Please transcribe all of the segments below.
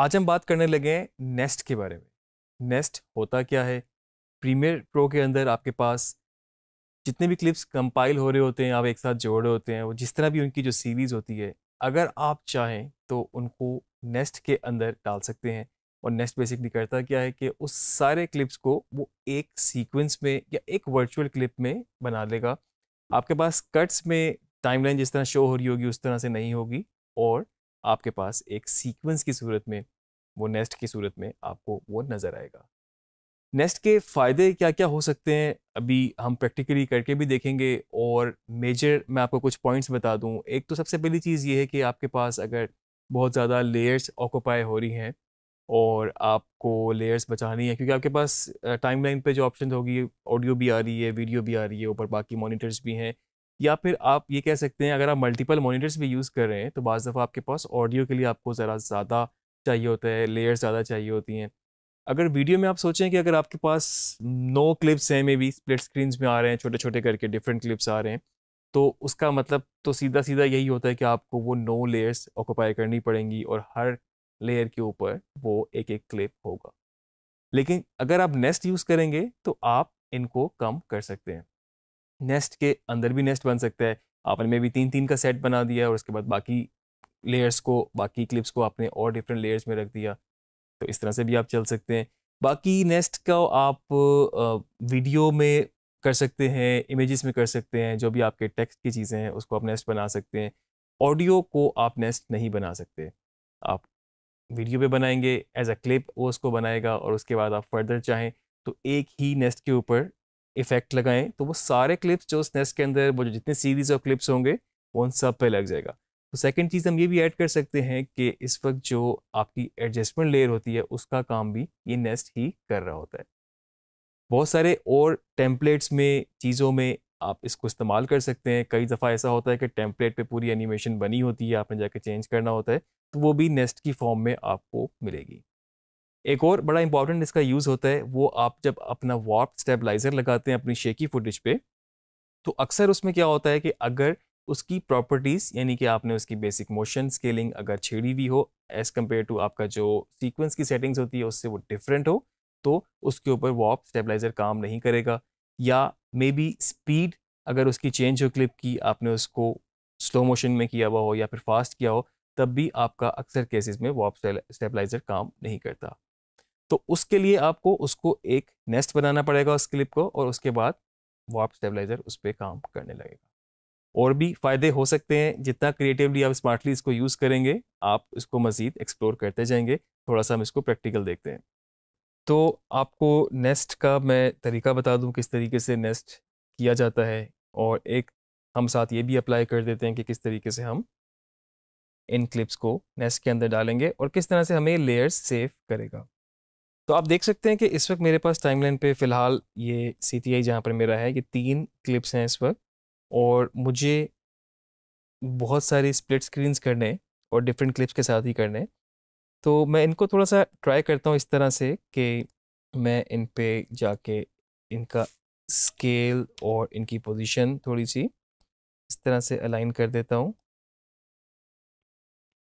आज हम बात करने लगे हैं नेस्ट के बारे में नेस्ट होता क्या है प्रीमियर प्रो के अंदर आपके पास जितने भी क्लिप्स कंपाइल हो रहे होते हैं आप एक साथ जोड़ रहे होते हैं वो जिस तरह भी उनकी जो सीरीज़ होती है अगर आप चाहें तो उनको नेस्ट के अंदर डाल सकते हैं और नेस्ट बेसिकली करता क्या है कि उस सारे क्लिप्स को वो एक सीक्वेंस में या एक वर्चुअल क्लिप में बना लेगा आपके पास कट्स में टाइमलाइन जिस तरह शो हो रही होगी उस तरह से नहीं होगी और आपके पास एक सीक्वेंस की सूरत में वो नेस्ट की सूरत में आपको वो नज़र आएगा नेस्ट के फ़ायदे क्या क्या हो सकते हैं अभी हम प्रैक्टिकली करके भी देखेंगे और मेजर मैं आपको कुछ पॉइंट्स बता दूं एक तो सबसे पहली चीज़ ये है कि आपके पास अगर बहुत ज़्यादा लेयर्स ऑक्यूपाई हो रही हैं और आपको लेयर्स बचानी है क्योंकि आपके पास टाइम लाइन पर जो ऑप्शन होगी ऑडियो भी आ रही है वीडियो भी आ रही है ऊपर बाकी मोनीटर्स भी हैं या फिर आप ये कह सकते हैं अगर आप मल्टीपल मोनीटर्स भी यूज़ कर रहे हैं तो बज़ दफ़ा आपके पास ऑडियो के लिए आपको ज़रा ज़्यादा चाहिए होता है लेयर ज़्यादा चाहिए होती हैं अगर वीडियो में आप सोचें कि अगर आपके पास नो क्लिप्स हैं मे बी स्प्लिट स्क्रीन में आ रहे हैं छोटे छोटे करके डिफरेंट क्लिप्स आ रहे हैं तो उसका मतलब तो सीधा सीधा यही होता है कि आपको वो नो लेयर्स ऑक्यूपाई करनी पड़ेंगी और हर लेयर के ऊपर वो एक एक क्लिप होगा लेकिन अगर आप नेस्ट यूज़ करेंगे तो आप इनको कम कर सकते हैं नेस्ट के अंदर भी नेस्ट बन सकता है आपने मे भी तीन तीन का सेट बना दिया और उसके बाद बाकी लेयर्स को बाकी क्लिप्स को आपने और डिफरेंट लेयर्स में रख दिया तो इस तरह से भी आप चल सकते हैं बाकी नेस्ट का आप वीडियो में कर सकते हैं इमेजेस में कर सकते हैं जो भी आपके टेक्स्ट की चीज़ें हैं उसको आप नेस्ट बना सकते हैं ऑडियो को आप नेस्ट नहीं बना सकते आप वीडियो पे बनाएंगे एज अ क्लिप वो उसको बनाएगा और उसके बाद आप फर्दर चाहें तो एक ही नेस्ट के ऊपर इफेक्ट लगाएं तो वो सारे क्लिप्स जो उस नेस्ट के अंदर वो जो जितने सीरीज ऑफ क्लिप्स होंगे वो उन सब पे लग जाएगा तो सेकंड चीज़ हम ये भी ऐड कर सकते हैं कि इस वक्त जो आपकी एडजस्टमेंट लेयर होती है उसका काम भी ये नेस्ट ही कर रहा होता है बहुत सारे और टेम्पलेट्स में चीज़ों में आप इसको इस्तेमाल कर सकते हैं कई दफ़ा ऐसा होता है कि टेम्पलेट पर पूरी एनिमेशन बनी होती है आपने जाके चेंज करना होता है तो वो भी नेस्ट की फॉर्म में आपको मिलेगी एक और बड़ा इंपॉर्टेंट इसका यूज़ होता है वो आप जब अपना वॉप स्टेबलाइज़र लगाते हैं अपनी शेकी फुटेज पे तो अक्सर उसमें क्या होता है कि अगर उसकी प्रॉपर्टीज़ यानी कि आपने उसकी बेसिक मोशन स्केलिंग अगर छेड़ी हुई हो एज़ कम्पेयर टू आपका जो सीक्वेंस की सेटिंग्स होती है उससे वो डिफरेंट हो तो उसके ऊपर वॉप स्टेबलाइज़र काम नहीं करेगा या मे बी स्पीड अगर उसकी चेंज हो क्लिप की आपने उसको स्लो मोशन में किया हुआ हो या फिर फास्ट किया हो तब भी आपका अक्सर केसेस में वॉप स्टेबलाइज़र काम नहीं करता तो उसके लिए आपको उसको एक नेस्ट बनाना पड़ेगा उस क्लिप को और उसके बाद आप स्टेबलाइजर उस पर काम करने लगेगा और भी फ़ायदे हो सकते हैं जितना क्रिएटिवली आप स्मार्टली इसको यूज़ करेंगे आप इसको मज़ीद एक्सप्लोर करते जाएंगे थोड़ा सा हम इसको प्रैक्टिकल देखते हैं तो आपको नेस्ट का मैं तरीका बता दूं किस तरीके से नेस्ट किया जाता है और एक हम साथ ये भी अप्लाई कर देते हैं कि किस तरीके से हम इन क्लिप्स को नेस्ट के अंदर डालेंगे और किस तरह से हमें लेयर्स सेव करेगा तो आप देख सकते हैं कि इस वक्त मेरे पास टाइमलाइन पे फ़िलहाल ये सी टी आई जहाँ पर मेरा है ये तीन क्लिप्स हैं इस वक्त और मुझे बहुत सारी स्प्लिट स्क्रीन्स करने और डिफरेंट क्लिप्स के साथ ही करने तो मैं इनको थोड़ा सा ट्राई करता हूँ इस तरह से कि मैं इन पे जाके इनका स्केल और इनकी पोजीशन थोड़ी सी इस तरह से अलाइन कर देता हूँ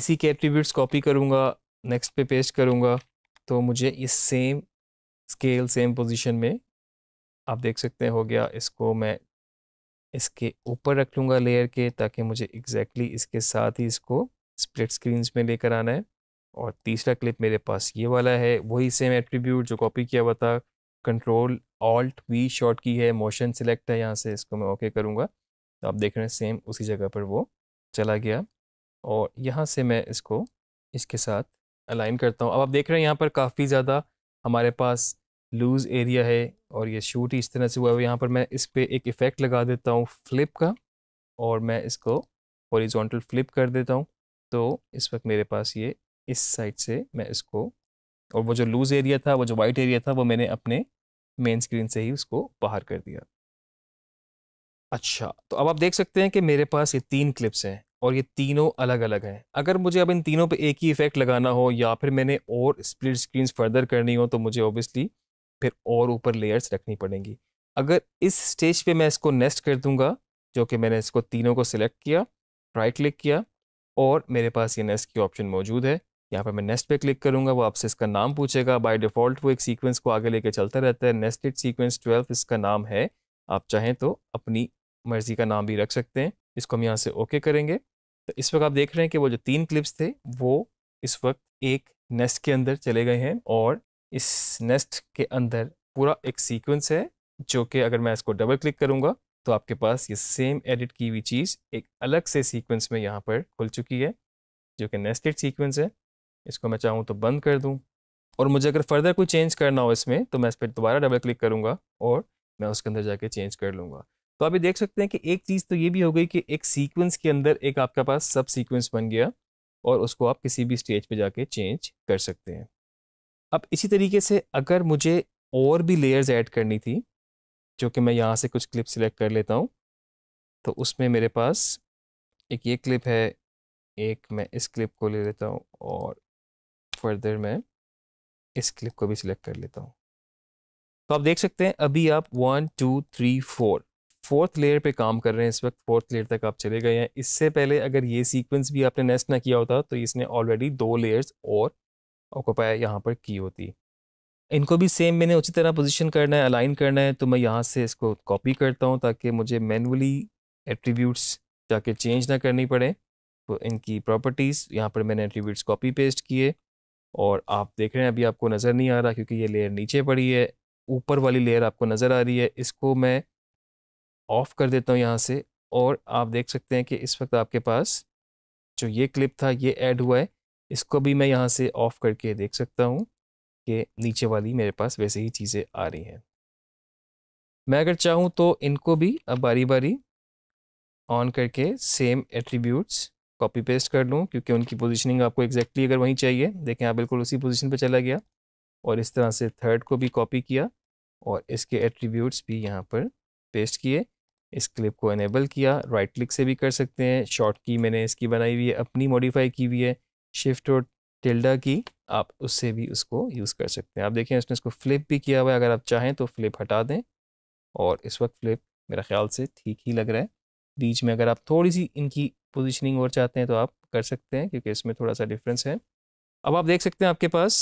इसी के एट्रीब्यूट्स कॉपी करूँगा नेक्स्ट पे पेस्ट करूँगा तो मुझे इस सेम स्केल सेम पोजीशन में आप देख सकते हैं हो गया इसको मैं इसके ऊपर रख लूँगा लेयर के ताकि मुझे एग्जैक्टली exactly इसके साथ ही इसको स्प्लिट स्क्रीन में लेकर आना है और तीसरा क्लिप मेरे पास ये वाला है वही सेम एट्रीब्यूट जो कॉपी किया हुआ था कंट्रोल ऑल्ट वी शॉर्ट की है मोशन सिलेक्ट है यहाँ से इसको मैं ओके करूँगा तो आप देख रहे हैं सेम उसी जगह पर वो चला गया और यहाँ से मैं इसको इसके साथ अलाइन करता हूँ अब आप देख रहे हैं यहाँ पर काफ़ी ज़्यादा हमारे पास लूज एरिया है और ये शूट ही इस तरह से हुआ है यहाँ पर मैं इस पर एक इफ़ेक्ट लगा देता हूँ फ्लिप का और मैं इसको हॉरिजॉन्टल फ्लिप कर देता हूँ तो इस वक्त मेरे पास ये इस साइड से मैं इसको और वो जो लूज़ एरिया था वो जो वाइट एरिया था वो मैंने अपने मेन स्क्रीन से ही उसको बाहर कर दिया अच्छा तो अब आप देख सकते हैं कि मेरे पास ये तीन क्लिप्स हैं और ये तीनों अलग अलग हैं अगर मुझे अब इन तीनों पे एक ही इफेक्ट लगाना हो या फिर मैंने और स्प्लिट स्क्रीन फर्दर करनी हो तो मुझे ऑब्वियसली फिर और ऊपर लेयर्स रखनी पड़ेंगी अगर इस स्टेज पे मैं इसको नेस्ट कर दूंगा जो कि मैंने इसको तीनों को सिलेक्ट किया राइट क्लिक किया और मेरे पास ये नेस्ट की ऑप्शन मौजूद है यहाँ पर मैं नेस्ट पर क्लिक करूँगा वो आपसे इसका नाम पूछेगा बाई डिफ़ॉल्ट वो एक सीक्वेंस को आगे लेके चलता रहता है नेस्टेड सीक्वेंस ट्वेल्व इसका नाम है आप चाहें तो अपनी मर्ज़ी का नाम भी रख सकते हैं इसको हम यहाँ से ओके करेंगे तो इस वक्त आप देख रहे हैं कि वो जो तीन क्लिप्स थे वो इस वक्त एक नेस्ट के अंदर चले गए हैं और इस नेस्ट के अंदर पूरा एक सीक्वेंस है जो कि अगर मैं इसको डबल क्लिक करूँगा तो आपके पास ये सेम एडिट की हुई चीज़ एक अलग से सीक्वेंस में यहाँ पर खुल चुकी है जो कि नेस्टेड सीक्वेंस है इसको मैं चाहूँ तो बंद कर दूँ और मुझे अगर फर्दर कोई चेंज करना हो इसमें तो मैं इस पर दोबारा डबल क्लिक करूँगा और मैं उसके अंदर जाके चेंज कर लूँगा तो आप ये देख सकते हैं कि एक चीज़ तो ये भी हो गई कि एक सीक्वेंस के अंदर एक आपके पास सब सीक्वेंस बन गया और उसको आप किसी भी स्टेज पे जाके चेंज कर सकते हैं अब इसी तरीके से अगर मुझे और भी लेयर्स ऐड करनी थी जो कि मैं यहाँ से कुछ क्लिप सिलेक्ट कर लेता हूँ तो उसमें मेरे पास एक ये क्लिप है एक मैं इस क्लिप को ले लेता हूँ और फर्दर मैं इस क्लिप को भी सिलेक्ट कर लेता हूँ तो आप देख सकते हैं अभी आप one two three four fourth layer पे काम कर रहे हैं इस वक्त फोर्थ लेयर तक आप चले गए हैं इससे पहले अगर ये सीक्वेंस भी आपने नेस्ट ना किया होता तो इसने ऑलरेडी दो लेयर्स और ऑक्यूपाई यहाँ पर की होती इनको भी सेम मैंने उसी तरह पोजीशन करना है अलाइन करना है तो मैं यहाँ से इसको कॉपी करता हूँ ताकि मुझे मैनुअली एट्रीब्यूट्स जाके चेंज ना करनी पड़े तो इनकी प्रॉपर्टीज़ यहाँ पर मैंने एट्रीब्यूट्स कॉपी पेस्ट किए और आप देख रहे हैं अभी आपको नज़र नहीं आ रहा क्योंकि ये लेयर नीचे पड़ी है ऊपर वाली लेयर आपको नज़र आ रही है इसको मैं ऑफ कर देता हूँ यहाँ से और आप देख सकते हैं कि इस वक्त आपके पास जो ये क्लिप था ये ऐड हुआ है इसको भी मैं यहाँ से ऑफ करके देख सकता हूँ कि नीचे वाली मेरे पास वैसे ही चीज़ें आ रही हैं मैं अगर चाहूँ तो इनको भी अब बारी बारी ऑन करके सेम एट्रीब्यूट्स कॉपी पेस्ट कर लूँ क्योंकि उनकी पोजीशनिंग आपको एग्जैक्टली अगर वहीं चाहिए देखें आप बिल्कुल उसी पोजिशन पर चला गया और इस तरह से थर्ड को भी कॉपी किया और इसके एट्रीब्यूट्स भी यहाँ पर पेस्ट किए इस क्लिप को इनेबल किया राइट क्लिक से भी कर सकते हैं शॉर्ट की मैंने इसकी बनाई हुई है अपनी मॉडिफाई की हुई है शिफ्ट और टिल्डा की आप उससे भी उसको यूज़ कर सकते हैं आप देखें उसने इसको फ्लिप भी किया हुआ है अगर आप चाहें तो फ्लिप हटा दें और इस वक्त फ्लिप मेरा ख्याल से ठीक ही लग रहा है बीच में अगर आप थोड़ी सी इनकी पोजिशनिंग और चाहते हैं तो आप कर सकते हैं क्योंकि इसमें थोड़ा सा डिफरेंस है अब आप देख सकते हैं आपके पास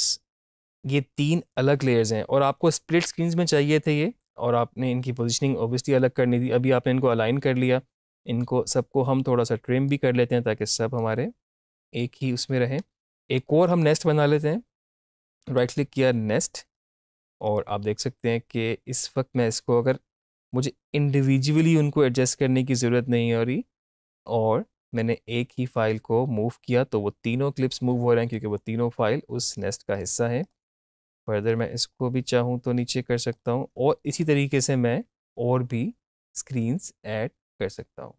ये तीन अलग लेयर्स हैं और आपको स्प्लिट स्क्रीन में चाहिए थे ये और आपने इनकी पोजिशनिंग ओबियसली अलग करनी थी अभी आपने इनको अलाइन कर लिया इनको सबको हम थोड़ा सा ट्रिम भी कर लेते हैं ताकि सब हमारे एक ही उसमें रहें एक और हम नेस्ट बना लेते हैं राइट क्लिक किया नेस्ट और आप देख सकते हैं कि इस वक्त मैं इसको अगर मुझे इंडिविजुअली उनको एडजस्ट करने की ज़रूरत नहीं हो रही और मैंने एक ही फाइल को मूव किया तो वो तीनों क्लिप्स मूव हो रहे हैं क्योंकि वो तीनों फाइल उस नेस्ट का हिस्सा है फर्दर मैं इसको भी चाहूँ तो नीचे कर सकता हूँ और इसी तरीके से मैं और भी स्क्रीन्स ऐड कर सकता हूँ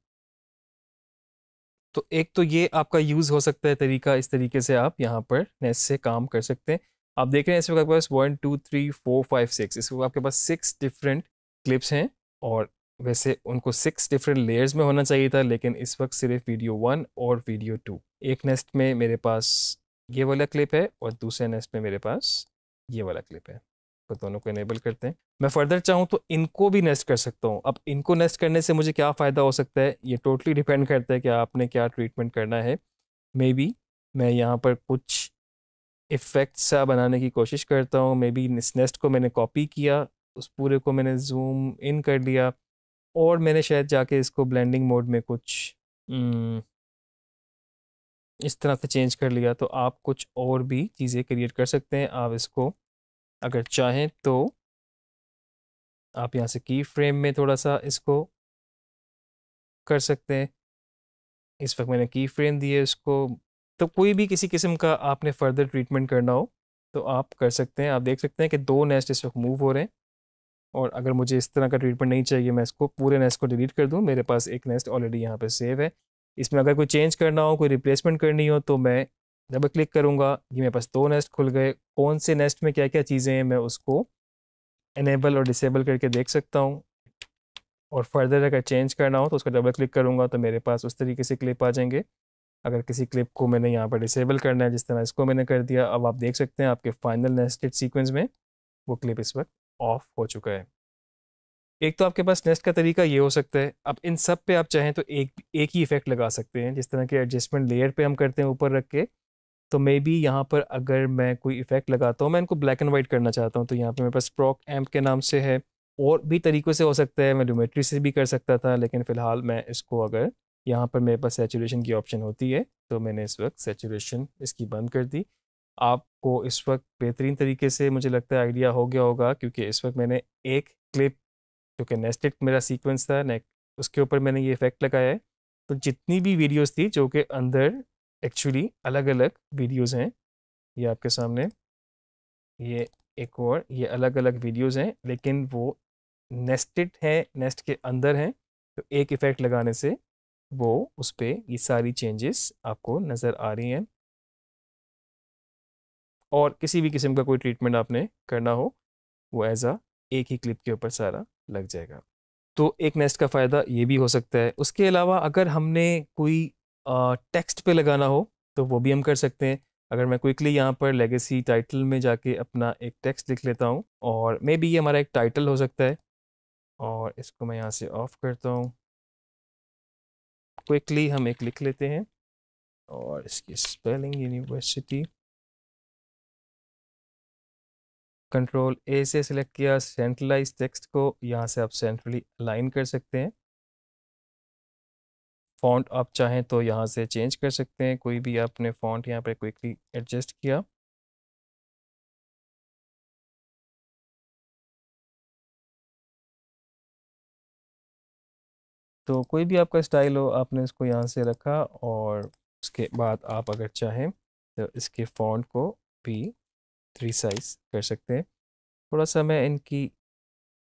तो एक तो ये आपका यूज़ हो सकता है तरीका इस तरीके से आप यहाँ पर नेस से काम कर सकते हैं आप देख रहे हैं इस वक्त आपके पास one two three four five six इस वक्त आपके पास सिक्स डिफरेंट क्लिप्स हैं और वैसे उनको सिक्स डिफरेंट लेयर्स में होना चाहिए था लेकिन इस वक्त सिर्फ वीडियो वन और वीडियो टू एक नेस्ट में मेरे पास ये वाला क्लिप है और दूसरे नेस्ट में मेरे पास ये वाला क्लिप है तो दोनों को इनेबल करते हैं मैं फर्दर चाहूँ तो इनको भी नेस्ट कर सकता हूँ अब इनको नेस्ट करने से मुझे क्या फ़ायदा हो सकता है ये टोटली डिपेंड करता है कि आपने क्या ट्रीटमेंट करना है मे बी मैं यहाँ पर कुछ इफ़ेक्ट सा बनाने की कोशिश करता हूँ मे बी इस नेस्ट को मैंने कॉपी किया उस पूरे को मैंने जूम इन कर लिया और मैंने शायद जाके इसको ब्लेंडिंग मोड में कुछ हम्म, इस तरह से चेंज कर लिया तो आप कुछ और भी चीज़ें क्रिएट कर सकते हैं आप इसको अगर चाहें तो आप यहाँ से की फ्रेम में थोड़ा सा इसको कर सकते हैं इस वक्त मैंने की फ्रेम दी है इसको तो कोई भी किसी किस्म का आपने फर्दर ट्रीटमेंट करना हो तो आप कर सकते हैं आप देख सकते हैं कि दो नेस्ट इस वक्त मूव हो रहे हैं और अगर मुझे इस तरह का ट्रीटमेंट नहीं चाहिए मैं इसको पूरे नेस्ट को डिलीट कर दूं मेरे पास एक नेस्ट ऑलरेडी यहाँ पे सेव है इसमें अगर कोई चेंज करना हो कोई रिप्लेसमेंट करनी हो तो मैं डबल क्लिक करूँगा ये मेरे पास दो नेस्ट खुल गए कौन से नेस्ट में क्या क्या चीज़ें हैं मैं उसको इनेबल और डिसेबल करके देख सकता हूँ और फर्दर अगर चेंज करना हो तो उसका डबल क्लिक करूँगा तो मेरे पास उस तरीके से क्लिप आ जाएंगे अगर किसी क्लिप को मैंने यहाँ पर डिसेबल करना है जिस तरह इसको मैंने कर दिया अब आप देख सकते हैं आपके फाइनल नेस्टेड सीक्वेंस में वो क्लिप इस वक्त ऑफ हो चुका है एक तो आपके पास नेस्ट का तरीका ये हो सकता है अब इन सब पे आप चाहें तो एक एक ही इफेक्ट लगा सकते हैं जिस तरह के एडजस्टमेंट लेयर पे हम करते हैं ऊपर रख के तो मे बी यहाँ पर अगर मैं कोई इफेक्ट लगाता हूँ मैं इनको ब्लैक एंड वाइट करना चाहता हूँ तो यहाँ पे मेरे पास प्रॉक एम्प के नाम से है और भी तरीक़ों से हो सकता है मैं डोमेट्री से भी कर सकता था लेकिन फ़िलहाल मैं इसको अगर यहाँ पर मेरे पास सेचुरेशन की ऑप्शन होती है तो मैंने इस वक्त सेचुरेशन इसकी बंद कर दी आपको इस वक्त बेहतरीन तरीके से मुझे लगता है आइडिया हो गया होगा क्योंकि इस वक्त मैंने एक क्लिप जो कि नेस्टेड मेरा सीक्वेंस था नेक उसके ऊपर मैंने ये इफेक्ट लगाया है तो जितनी भी वीडियोस थी जो कि अंदर एक्चुअली अलग अलग वीडियोस हैं ये आपके सामने ये एक और ये अलग अलग वीडियोस हैं लेकिन वो नेस्टेड हैं नेस्ट के अंदर हैं तो एक इफ़ेक्ट लगाने से वो उस पर ये सारी चेंजेस आपको नज़र आ रही हैं और किसी भी किस्म का कोई ट्रीटमेंट आपने करना हो वो एज आ एक ही क्लिप के ऊपर सारा लग जाएगा तो एक नेस्ट का फ़ायदा ये भी हो सकता है उसके अलावा अगर हमने कोई टेक्स्ट पे लगाना हो तो वो भी हम कर सकते हैं अगर मैं क्विकली यहाँ पर लेगेसी टाइटल में जाके अपना एक टेक्स्ट लिख लेता हूँ और मे बी ये हमारा एक टाइटल हो सकता है और इसको मैं यहाँ से ऑफ़ करता हूँ क्विकली हम एक लिख लेते हैं और इसकी स्पेलिंग यूनिवर्सिटी कंट्रोल ए से सिलेक्ट किया सेंट्रलाइज टेक्स्ट को यहाँ से आप सेंट्रली अलाइन कर सकते हैं फॉन्ट आप चाहें तो यहाँ से चेंज कर सकते हैं कोई भी आपने फॉन्ट यहाँ पर क्विकली एडजस्ट किया तो कोई भी आपका स्टाइल हो आपने इसको यहाँ से रखा और उसके बाद आप अगर चाहें तो इसके फॉन्ट को भी थ्री साइज कर सकते हैं थोड़ा सा मैं इनकी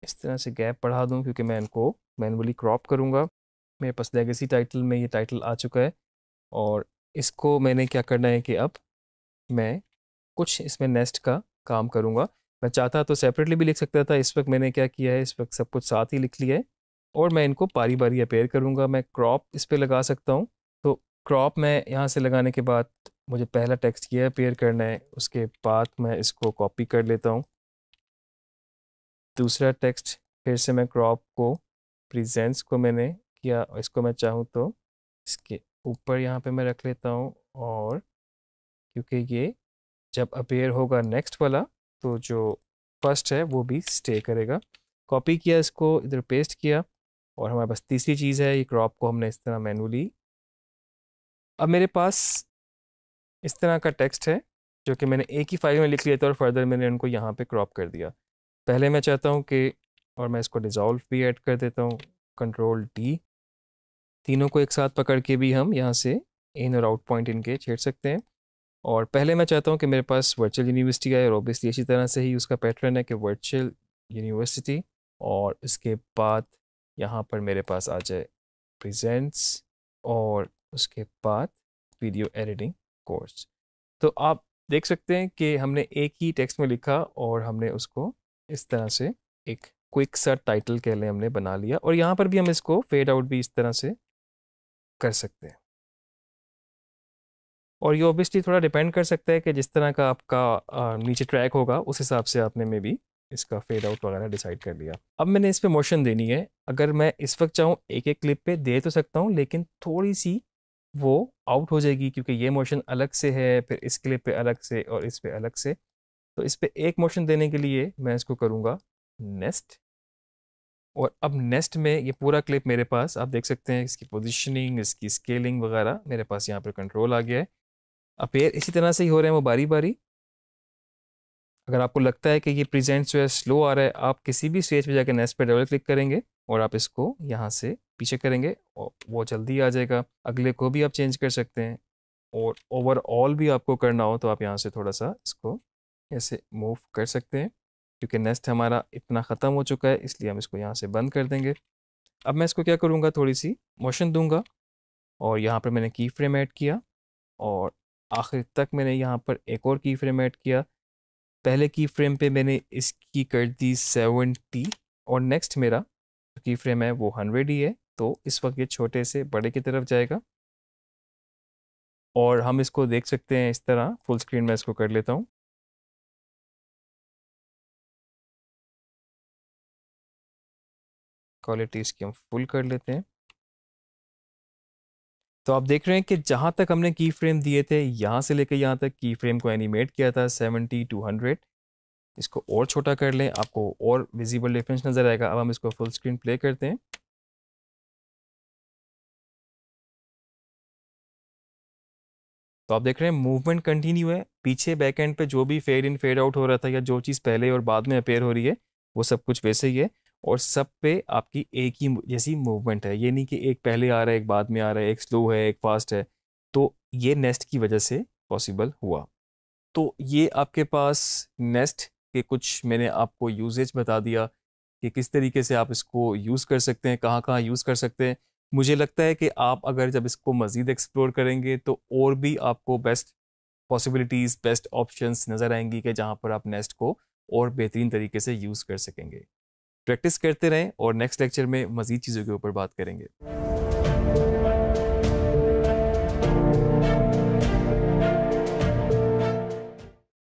इस तरह से गैप बढ़ा दूँ क्योंकि मैं इनको मैनुअली क्रॉप करूँगा मेरे पास लेगेसी टाइटल में ये टाइटल आ चुका है और इसको मैंने क्या करना है कि अब मैं कुछ इसमें नेस्ट का काम करूँगा मैं चाहता तो सेपरेटली भी लिख सकता था इस वक्त मैंने क्या किया है इस वक्त सब कुछ साथ ही लिख लिया है और मैं इनको पारी बारी अपेयर करूँगा मैं क्रॉप इस पर लगा सकता हूँ क्रॉप मैं यहाँ से लगाने के बाद मुझे पहला टेक्स्ट ये अपेयर करना है उसके बाद मैं इसको कॉपी कर लेता हूँ दूसरा टेक्स्ट फिर से मैं क्रॉप को प्रेजेंस को मैंने किया इसको मैं चाहूँ तो इसके ऊपर यहाँ पे मैं रख लेता हूँ और क्योंकि ये जब अपेयर होगा नेक्स्ट वाला तो जो फर्स्ट है वो भी स्टे करेगा कॉपी किया इसको इधर पेस्ट किया और हमारे पास तीसरी चीज़ है ये क्रॉप को हमने इस तरह मैनुअली अब मेरे पास इस तरह का टेक्स्ट है जो कि मैंने एक ही फाइल में लिख लिया था और फर्दर मैंने उनको यहाँ पे क्रॉप कर दिया पहले मैं चाहता हूँ कि और मैं इसको डिज़ोल्व भी ऐड कर देता हूँ कंट्रोल डी तीनों को एक साथ पकड़ के भी हम यहाँ से इन और आउट पॉइंट इनके छेड़ सकते हैं और पहले मैं चाहता हूँ कि मेरे पास वर्चुअल यूनिवर्सिटी आए और ओबियसली इसी तरह से ही उसका पैटर्न है कि वर्चुअल यूनिवर्सिटी और इसके बाद यहाँ पर मेरे पास आ जाए प्रजेंट्स और उसके बाद वीडियो एडिटिंग कोर्स तो आप देख सकते हैं कि हमने एक ही टेक्स्ट में लिखा और हमने उसको इस तरह से एक क्विक सर टाइटल के लिए हमने बना लिया और यहाँ पर भी हम इसको फेड आउट भी इस तरह से कर सकते हैं और ये ऑब्वियसली थोड़ा डिपेंड कर सकता है कि जिस तरह का आपका नीचे ट्रैक होगा उस हिसाब से आपने मे भी इसका फेड आउट वगैरह डिसाइड कर लिया अब मैंने इस पर मोशन देनी है अगर मैं इस वक्त चाहूँ एक एक क्लिप पे दे तो सकता हूँ लेकिन थोड़ी सी वो आउट हो जाएगी क्योंकि ये मोशन अलग से है फिर इस क्लिप पे अलग से और इस पे अलग से तो इस पे एक मोशन देने के लिए मैं इसको करूँगा नेस्ट और अब नेस्ट में ये पूरा क्लिप मेरे पास आप देख सकते हैं इसकी पोजिशनिंग इसकी स्केलिंग वगैरह मेरे पास यहाँ पर कंट्रोल आ गया है अपेयर इसी तरह से ही हो रहे हैं वो बारी बारी अगर आपको लगता है कि ये प्रेजेंट जो है स्लो आ रहा है आप किसी भी स्टेज पे जाकर नेस्ट पे डबल क्लिक करेंगे और आप इसको यहाँ से पीछे करेंगे और वो जल्दी आ जाएगा अगले को भी आप चेंज कर सकते हैं और ओवरऑल भी आपको करना हो तो आप यहाँ से थोड़ा सा इसको ऐसे मूव कर सकते हैं क्योंकि नेस्ट हमारा इतना ख़त्म हो चुका है इसलिए हम इसको यहाँ से बंद कर देंगे अब मैं इसको क्या करूँगा थोड़ी सी मोशन दूँगा और यहाँ पर मैंने की फ्रेम ऐड किया और आखिर तक मैंने यहाँ पर एक और की फ्रेम ऐड किया पहले की फ्रेम पे मैंने इसकी कर दी सेवन टी और नेक्स्ट मेरा की फ्रेम है वो हंड्रेड ही है तो इस वक्त ये छोटे से बड़े की तरफ जाएगा और हम इसको देख सकते हैं इस तरह फुल स्क्रीन में इसको कर लेता हूँ क्वालिटी इसकी हम फुल कर लेते हैं तो आप देख रहे हैं कि जहाँ तक हमने की फ्रेम दिए थे यहाँ से लेकर यहाँ तक की फ्रेम को एनिमेट किया था सेवेंटी टू हंड्रेड इसको और छोटा कर लें आपको और विजिबल डिफरेंस नज़र आएगा अब हम इसको फुल स्क्रीन प्ले करते हैं तो आप देख रहे हैं मूवमेंट कंटिन्यू है पीछे बैक एंड पे जो भी फेड इन फेड आउट हो रहा था या जो चीज़ पहले और बाद में अपेयर हो रही है वो सब कुछ वैसे ही है और सब पे आपकी एक ही जैसी मूवमेंट है ये नहीं कि एक पहले आ रहा है एक बाद में आ रहा है एक स्लो है एक फास्ट है तो ये नेस्ट की वजह से पॉसिबल हुआ तो ये आपके पास नेस्ट के कुछ मैंने आपको यूजेज बता दिया कि किस तरीके से आप इसको यूज़ कर सकते हैं कहाँ कहाँ यूज़ कर सकते हैं मुझे लगता है कि आप अगर जब इसको मज़ीद एक्सप्लोर करेंगे तो और भी आपको बेस्ट पॉसिबिलिटीज़ बेस्ट ऑप्शंस नज़र आएंगी कि जहाँ पर आप नेस्ट को और बेहतरीन तरीके से यूज़ कर सकेंगे प्रैक्टिस करते रहें और नेक्स्ट लेक्चर में मज़ीद चीज़ों के ऊपर बात करेंगे